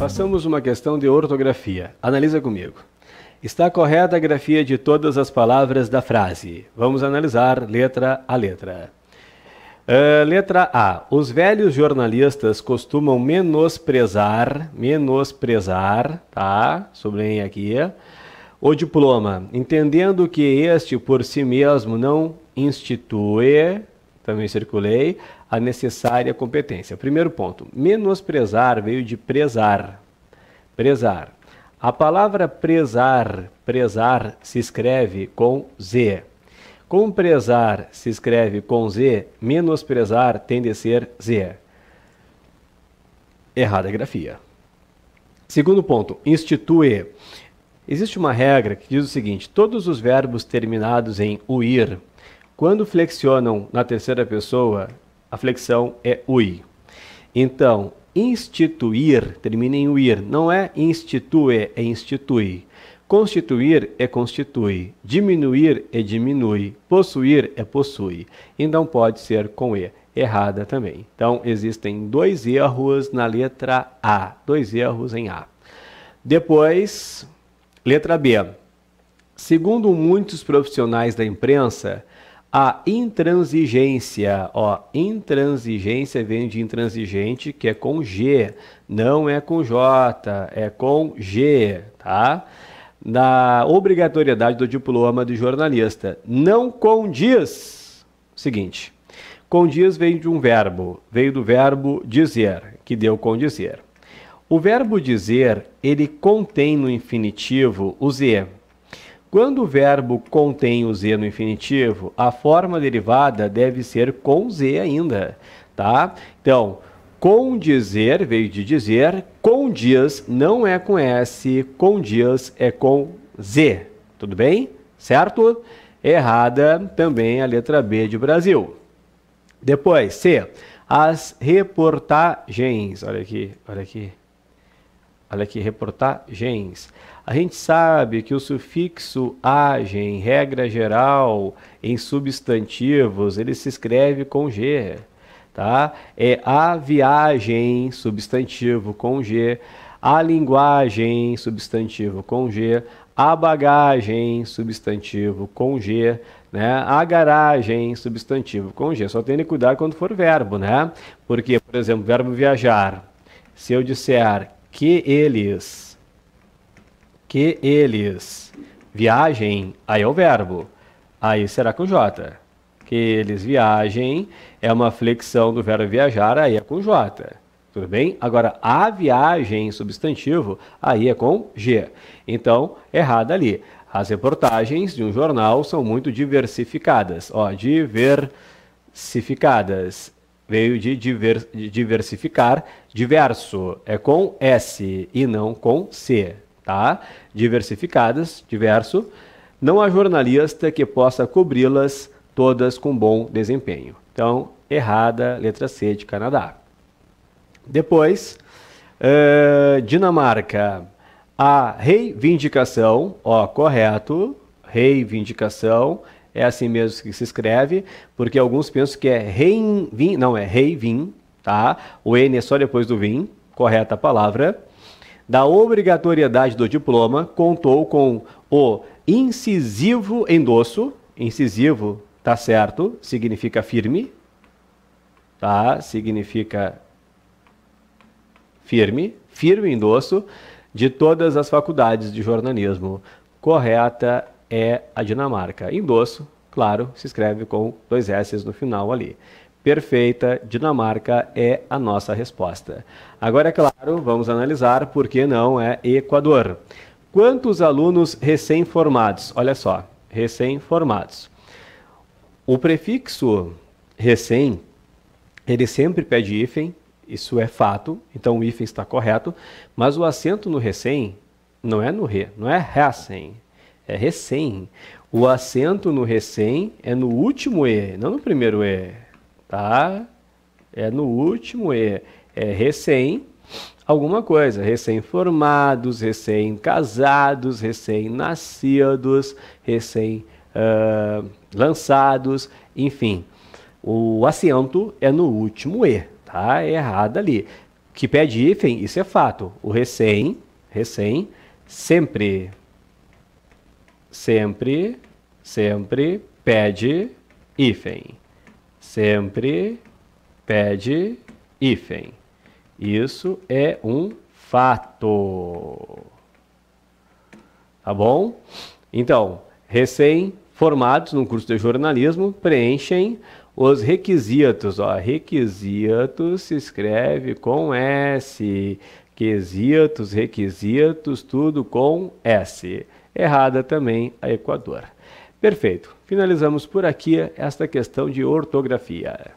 Passamos uma questão de ortografia. Analisa comigo. Está correta a grafia de todas as palavras da frase. Vamos analisar letra a letra. Uh, letra A. Os velhos jornalistas costumam menosprezar, menosprezar, tá? Sublinhei aqui. Eh, o diploma, entendendo que este por si mesmo não institui, também circulei, a necessária competência. Primeiro ponto: menosprezar veio de prezar. Prezar. A palavra prezar, prezar se escreve com Z. Como prezar se escreve com Z, menosprezar tem de ser Z. Errada a grafia. Segundo ponto, institui. Existe uma regra que diz o seguinte: todos os verbos terminados em uir, quando flexionam na terceira pessoa, a flexão é ui. Então, instituir, termina em uir, não é instituir, é institui. Constituir é constitui, diminuir é diminui, possuir é possui. Então pode ser com E, errada também. Então existem dois erros na letra A, dois erros em A. Depois, letra B. Segundo muitos profissionais da imprensa, a intransigência, ó, intransigência vem de intransigente, que é com G, não é com J, é com G, tá? Na obrigatoriedade do diploma de jornalista. Não condiz. Seguinte, condiz vem de um verbo, veio do verbo dizer, que deu condizer. O verbo dizer, ele contém no infinitivo o Z, quando o verbo contém o z no infinitivo, a forma derivada deve ser com z ainda, tá? Então, condizer veio de dizer, condiz não é com s, condiz é com z, tudo bem? Certo? Errada também a letra B de Brasil. Depois, C, as reportagens, olha aqui, olha aqui. Olha aqui, reportagens. A gente sabe que o sufixo agem, regra geral, em substantivos, ele se escreve com G, tá? É a viagem, substantivo com G, a linguagem, substantivo com G, a bagagem, substantivo com G, né? A garagem, substantivo com G. Só tem que cuidar quando for verbo, né? Porque, por exemplo, verbo viajar. Se eu disser que eles que eles viajem, aí é o verbo. Aí será com J. Que eles viajem é uma flexão do verbo viajar, aí é com J. Tudo bem? Agora, a viagem, substantivo, aí é com G. Então, errada ali. As reportagens de um jornal são muito diversificadas. Ó, diversificadas veio de diversificar, diverso, é com S e não com C, tá? Diversificadas, diverso, não há jornalista que possa cobri-las todas com bom desempenho. Então, errada, letra C de Canadá. Depois, uh, Dinamarca. A reivindicação, ó, correto, reivindicação é assim mesmo que se escreve, porque alguns pensam que é Reinvin, não, é Reivin, tá? O N é só depois do Vin, correta a palavra. Da obrigatoriedade do diploma, contou com o incisivo endosso, incisivo, tá certo, significa firme, tá? Significa firme, firme endosso de todas as faculdades de jornalismo. Correta é a Dinamarca. Endosso, claro, se escreve com dois S no final ali. Perfeita, Dinamarca é a nossa resposta. Agora, é claro, vamos analisar por que não é Equador. Quantos alunos recém-formados? Olha só, recém-formados. O prefixo recém, ele sempre pede hífen, isso é fato, então o hífen está correto, mas o acento no recém não é no re, não é recém, é recém. O acento no recém é no último E, não no primeiro E, tá? É no último E. É recém alguma coisa, recém-formados, recém-casados, recém-nascidos, recém-lançados, ah, uh, enfim. O acento é no último E, tá? É errado ali. Que pede hífen, isso é fato. O recém, recém, sempre sempre, sempre pede hífen. Sempre pede hífen. Isso é um fato. Tá bom? Então, recém-formados no curso de jornalismo preenchem os requisitos. Ó, requisitos se escreve com S. requisitos, requisitos, tudo com S Errada também a Equador. Perfeito. Finalizamos por aqui esta questão de ortografia.